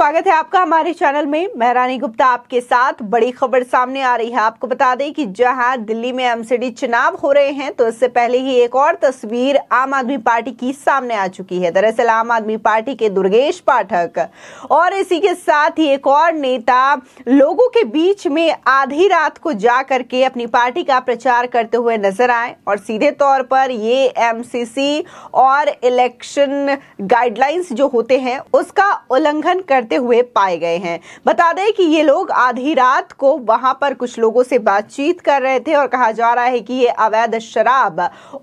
स्वागत है आपका हमारे चैनल में मैं रानी गुप्ता आपके साथ बड़ी खबर सामने आ रही है आपको बता दें कि जहां दिल्ली में एमसीडी चुनाव हो रहे हैं तो इससे पहले ही एक और तस्वीर आम आदमी पार्टी की सामने आ चुकी है दरअसल आम आदमी पार्टी के दुर्गेश पाठक और इसी के साथ ही एक और नेता लोगों के बीच में आधी रात को जा करके अपनी पार्टी का प्रचार करते हुए नजर आए और सीधे तौर पर ये एम और इलेक्शन गाइडलाइंस जो होते हैं उसका उल्लंघन करते करते हुए पाए गए हैं बता दें कि ये लोग आधी रात को वहां पर कुछ लोगों से बातचीत कर रहे थे और कहा जा रहा है कि ये अवैध शराब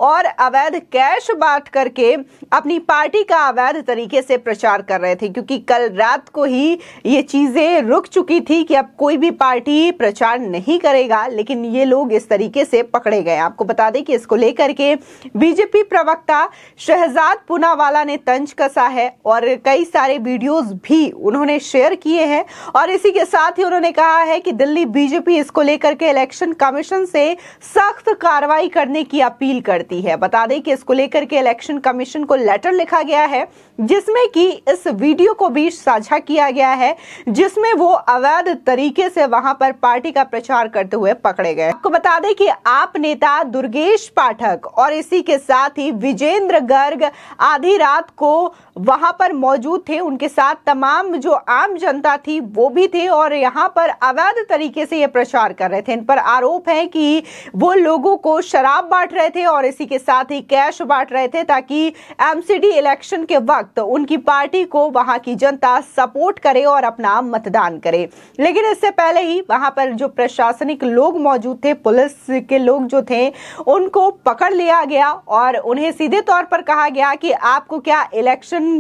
और अवैध कैश बांट करके अपनी पार्टी का अवैध तरीके से प्रचार कर रहे थे क्योंकि कल रात को ही ये चीजें रुक चुकी थी कि अब कोई भी पार्टी प्रचार नहीं करेगा लेकिन ये लोग इस तरीके से पकड़े गए आपको बता दें कि इसको लेकर के बीजेपी प्रवक्ता शहजाद पुनावाला ने तंज कसा है और कई सारे वीडियोस भी उन्होंने उन्होंने शेयर किए हैं और इसी के साथ ही उन्होंने कहा है कि दिल्ली बीजेपी इसको लेकर के इलेक्शन कमीशन से सख्त कार्रवाई करने की अपील करती है बता दें कि इसको लेकर के इलेक्शन कमीशन को लेटर लिखा गया है जिसमें कि इस वीडियो को भी साझा किया गया है जिसमें वो अवैध तरीके से वहां पर पार्टी का प्रचार करते हुए पकड़े गए आपको बता दें कि आप नेता दुर्गेश पाठक और इसी के साथ ही विजेंद्र गर्ग आधी रात को वहां पर मौजूद थे उनके साथ तमाम जो जो आम जनता थी वो भी थे और यहाँ पर अवैध तरीके से ये प्रचार कर रहे थे इन पर आरोप है कि वो लोगों को शराब बांट रहे थे और इसी के साथ ही कैश बांट रहे थे ताकि एमसीडी इलेक्शन के वक्त उनकी पार्टी को वहां की जनता सपोर्ट करे और अपना मतदान करे लेकिन इससे पहले ही वहां पर जो प्रशासनिक लोग मौजूद थे पुलिस के लोग जो थे उनको पकड़ लिया गया और उन्हें सीधे तौर पर कहा गया कि आपको क्या इलेक्शन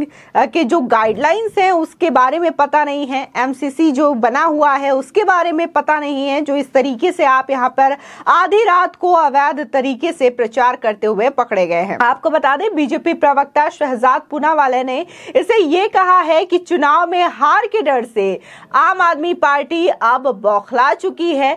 के जो गाइडलाइंस हैं उसके बारे बारे में पता नहीं है एमसीसी जो बना हुआ है उसके बारे में पता नहीं है जो इस तरीके से आप यहाँ पर आधी रात को अवैध तरीके से प्रचार करते हुए पकड़े गए हैं आपको बता दें बीजेपी प्रवक्ता शहजाद पूनावाला ने इसे ये कहा है कि चुनाव में हार के डर से आम आदमी पार्टी अब बौखला चुकी है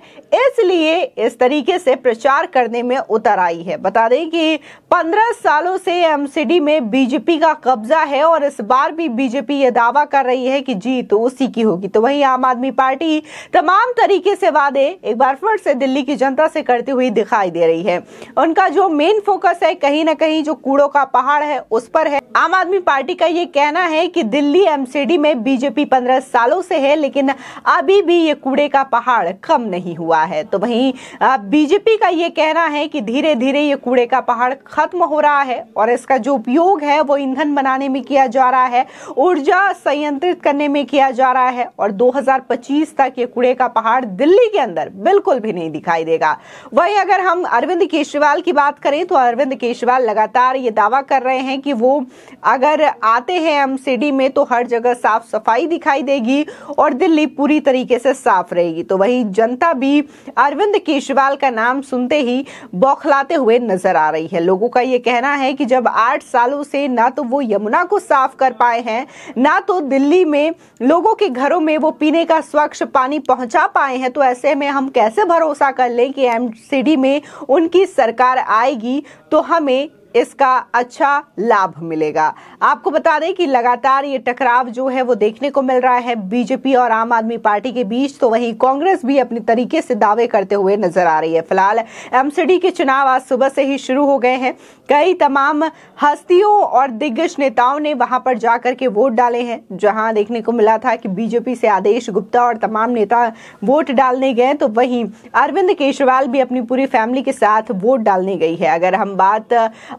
इसलिए इस तरीके से प्रचार करने में उतर आई है बता दें कि पंद्रह सालों से एमसीडी में बीजेपी का कब्जा है और इस बार भी बीजेपी ये दावा कर रही है कि की जीत तो उसी की होगी तो वही आम आदमी पार्टी तमाम तरीके से वादे एक बार फिर से दिल्ली की जनता से करती हुई दिखाई दे रही है उनका जो मेन फोकस है कहीं ना कहीं जो कूड़ों का पहाड़ है उस पर है आम आदमी पार्टी का ये कहना है कि दिल्ली एमसीडी में बीजेपी पंद्रह सालों से है लेकिन अभी भी ये कूड़े का पहाड़ कम नहीं हुआ है तो वहीं बीजेपी का ये कहना है कि धीरे धीरे ये कूड़े का पहाड़ खत्म हो रहा है और इसका जो उपयोग है वो ईंधन बनाने में किया जा रहा है ऊर्जा संयंत्रित करने में किया जा रहा है और 2025 तक ये कूड़े का पहाड़ दिल्ली के अंदर बिल्कुल भी नहीं दिखाई देगा वही अगर हम अरविंद केजरीवाल की बात करें तो अरविंद केजरीवाल लगातार ये दावा कर रहे हैं कि वो अगर आते हैं एम में तो हर जगह साफ सफाई दिखाई देगी और दिल्ली पूरी तरीके से साफ रहेगी तो वही जनता भी अरविंद केजरीवाल का नाम सुनते ही बौखलाते हुए नजर आ रही है लोगों का ये कहना है कि जब आठ सालों से ना तो वो यमुना को साफ कर पाए हैं ना तो दिल्ली में में लोगों के घरों में वो पीने का स्वच्छ पानी पहुंचा पाए हैं तो ऐसे में हम कैसे भरोसा कर लें कि एमसीडी में उनकी सरकार आएगी तो हमें इसका अच्छा लाभ मिलेगा आपको बता दें कि लगातार ये टकराव जो है वो देखने को मिल रहा है बीजेपी और आम आदमी पार्टी के बीच तो वहीं कांग्रेस भी अपने तरीके से दावे करते हुए नजर आ रही है फिलहाल एमसीडी के चुनाव आज सुबह से ही शुरू हो गए हैं कई तमाम हस्तियों और दिग्गज नेताओं ने वहां पर जाकर के वोट डाले हैं जहां देखने को मिला था कि बीजेपी से आदेश गुप्ता और तमाम नेता वोट डालने गए तो वहीं अरविंद केजरीवाल भी अपनी पूरी फैमिली के साथ वोट डालने गई है अगर हम बात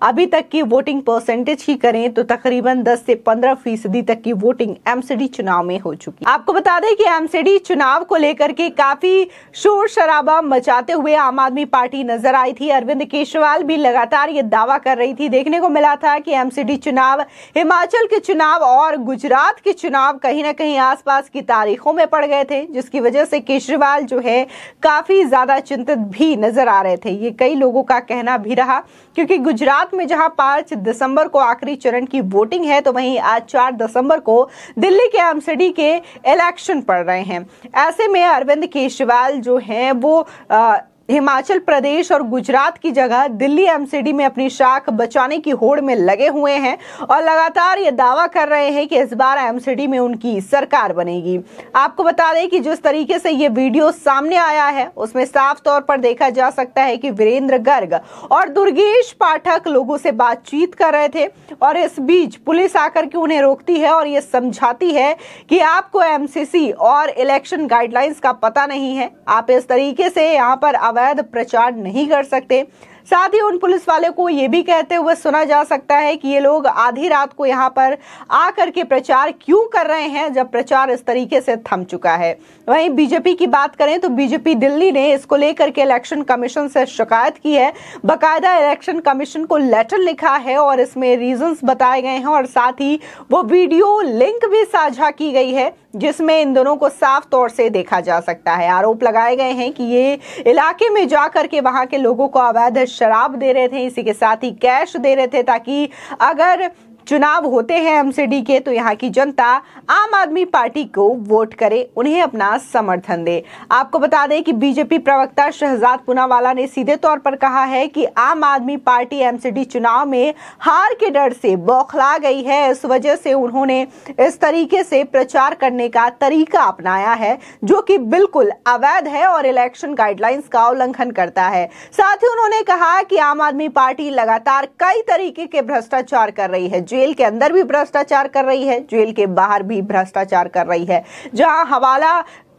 अभी तक की वोटिंग परसेंटेज की करें तो तकरीबन 10 से 15 फीसदी तक की वोटिंग एमसीडी चुनाव में हो चुकी आपको बता दें कि एमसीडी चुनाव को लेकर के काफी शोर शराबा मचाते हुए आम आदमी पार्टी नजर आई थी अरविंद केजरीवाल भी लगातार ये दावा कर रही थी देखने को मिला था कि एमसीडी चुनाव हिमाचल के चुनाव और गुजरात के चुनाव कहीं ना कहीं आसपास की तारीखों में पड़ गए थे जिसकी वजह से केजरीवाल जो है काफी ज्यादा चिंतित भी नजर आ रहे थे ये कई लोगों का कहना भी रहा क्योंकि गुजरात गुजरात में जहां पांच दिसंबर को आखिरी चरण की वोटिंग है तो वहीं आज चार दिसंबर को दिल्ली के एमसीडी के इलेक्शन पड़ रहे हैं ऐसे में अरविंद केजरीवाल जो हैं वो आ, हिमाचल प्रदेश और गुजरात की जगह दिल्ली एमसीडी में अपनी शाख बचाने की होड़ में लगे हुए हैं और लगातार ये दावा कर रहे हैं कि इस बार एमसीडी में उनकी सरकार बनेगी आपको बता दें कि जिस तरीके से ये वीडियो सामने आया है उसमें साफ तौर पर देखा जा सकता है कि वीरेंद्र गर्ग और दुर्गेश पाठक लोगों से बातचीत कर रहे थे और इस बीच पुलिस आकर के उन्हें रोकती है और ये समझाती है कि आपको एमसीसी और इलेक्शन गाइडलाइंस का पता नहीं है आप इस तरीके से यहाँ पर अवैध अवैध प्रचार नहीं कर सकते साथ ही उन पुलिस वालों को ये भी कहते हुए सुना जा सकता है कि ये लोग आधी रात को यहाँ पर आकर के प्रचार क्यों कर रहे हैं जब प्रचार इस तरीके से थम चुका है वहीं बीजेपी की बात करें तो बीजेपी दिल्ली ने इसको लेकर के इलेक्शन कमीशन से शिकायत की है बाकायदा इलेक्शन कमीशन को लेटर लिखा है और इसमें रीजन बताए गए हैं और साथ ही वो वीडियो लिंक भी साझा की गई है जिसमें इन दोनों को साफ तौर से देखा जा सकता है आरोप लगाए गए हैं कि ये इलाके में जाकर के वहां के लोगों को अवैध शराब दे रहे थे इसी के साथ ही कैश दे रहे थे ताकि अगर चुनाव होते हैं एमसीडी के तो यहाँ की जनता आम आदमी पार्टी को वोट करे उन्हें अपना समर्थन दे आपको बता दें कि बीजेपी प्रवक्ता शहजाद पुनावाला ने सीधे तौर पर कहा है कि आम आदमी पार्टी एमसीडी चुनाव में हार के डर से बौखला गई है इस वजह से उन्होंने इस तरीके से प्रचार करने का तरीका अपनाया है जो कि बिल्कुल अवैध है और इलेक्शन गाइडलाइंस का उल्लंघन करता है साथ ही उन्होंने कहा कि आम आदमी पार्टी लगातार कई तरीके के भ्रष्टाचार कर रही है जेल के अंदर भी भ्रष्टाचार कर रही है जेल के बाहर भी भ्रष्टाचार कर रही है जहां हवाला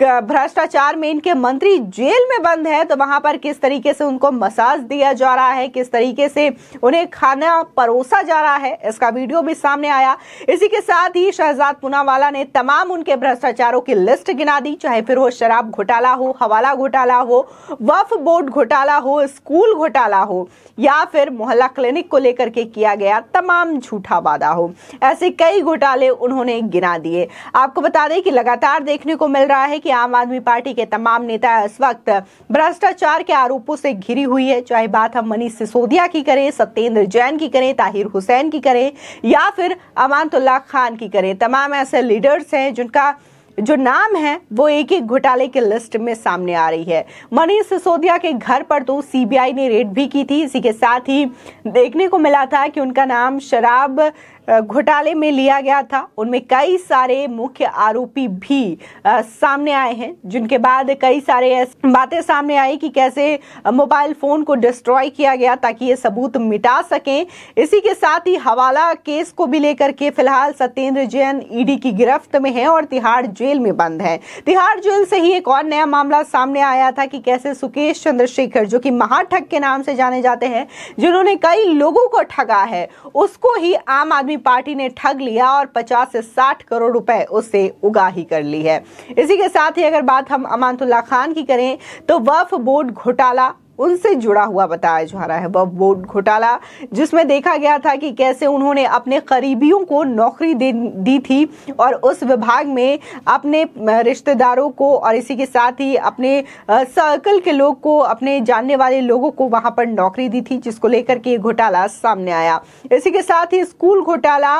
भ्रष्टाचार में इनके मंत्री जेल में बंद है तो वहां पर किस तरीके से उनको मसाज दिया जा रहा है किस तरीके से उन्हें खाना परोसा जा रहा है इसका वीडियो भी सामने आया इसी के साथ ही शहजाद पुनावाला ने तमाम उनके भ्रष्टाचारों की लिस्ट गिना दी चाहे फिर वो शराब घोटाला हो हवाला घोटाला हो वफ बोर्ड घोटाला हो स्कूल घोटाला हो या फिर मोहल्ला क्लिनिक को लेकर के किया गया तमाम झूठा वादा हो ऐसे कई घोटाले उन्होंने गिना दिए आपको बता दें कि लगातार देखने को मिल रहा है कि आम आदमी पार्टी के तमाम नेता इस वक्त भ्रष्टाचार के आरोपों से घिरी हुई है चाहे बात हम मनीष सिसोदिया की करें सत्येंद्र जैन की करें ताहिर हुसैन की करें या फिर अमानतुल्ला खान की करें तमाम ऐसे लीडर्स हैं जिनका जो नाम है वो एक एक घोटाले के लिस्ट में सामने आ रही है मनीष सिसोदिया के घर पर तो सीबीआई ने रेड भी की थी इसी के साथ ही देखने को मिला था कि उनका नाम शराब घोटाले में लिया गया था उनमें कई सारे मुख्य आरोपी भी आ, सामने आए हैं जिनके बाद कई सारे बातें सामने आई कि कैसे मोबाइल फोन को डिस्ट्रॉय किया गया ताकि ये सबूत मिटा सकें इसी के साथ ही हवाला केस को भी लेकर के फिलहाल सत्येंद्र जैन ईडी की गिरफ्त में है और तिहाड़ जेल में बंद है तिहाड़ जेल से ही एक और नया मामला सामने आया था कि कैसे सुकेश चंद्रशेखर जो कि महाठग के नाम से जाने जाते हैं जिन्होंने कई लोगों को ठगा है उसको ही आम आदमी आदमी पार्टी ने ठग लिया और 50 से 60 करोड़ रुपए उससे उगाही कर ली है इसी के साथ ही अगर बात हम अमानतुल्ला खान की करें तो वफ बोर्ड घोटाला उनसे जुड़ा हुआ बताया जा रहा है वह वोट घोटाला जिसमें देखा गया था कि कैसे उन्होंने अपने करीबियों को नौकरी दी थी और उस विभाग में अपने रिश्तेदारों को और इसी के साथ ही अपने सर्कल के लोग को अपने जानने वाले लोगों को वहां पर नौकरी दी थी जिसको लेकर के घोटाला सामने आया इसी के साथ ही स्कूल घोटाला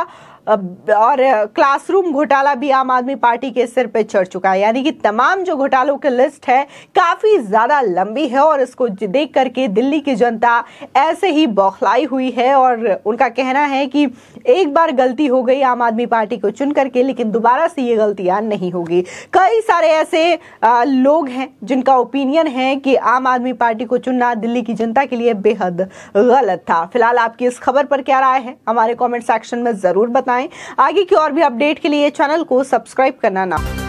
और क्लासरूम घोटाला भी आम आदमी पार्टी के सिर पे चढ़ चुका है यानी कि तमाम जो घोटालों की लिस्ट है काफ़ी ज़्यादा लंबी है और इसको देख करके दिल्ली की जनता ऐसे ही बौखलाई हुई है और उनका कहना है कि एक बार गलती हो गई आम आदमी पार्टी को चुन करके लेकिन दोबारा से ये गलतियां नहीं होगी कई सारे ऐसे लोग हैं जिनका ओपिनियन है कि आम आदमी पार्टी को चुनना दिल्ली की जनता के लिए बेहद गलत था फिलहाल आपकी इस खबर पर क्या राय है हमारे कॉमेंट सेक्शन में ज़रूर बताए बताएं आगे की और भी अपडेट के लिए चैनल को सब्सक्राइब करना ना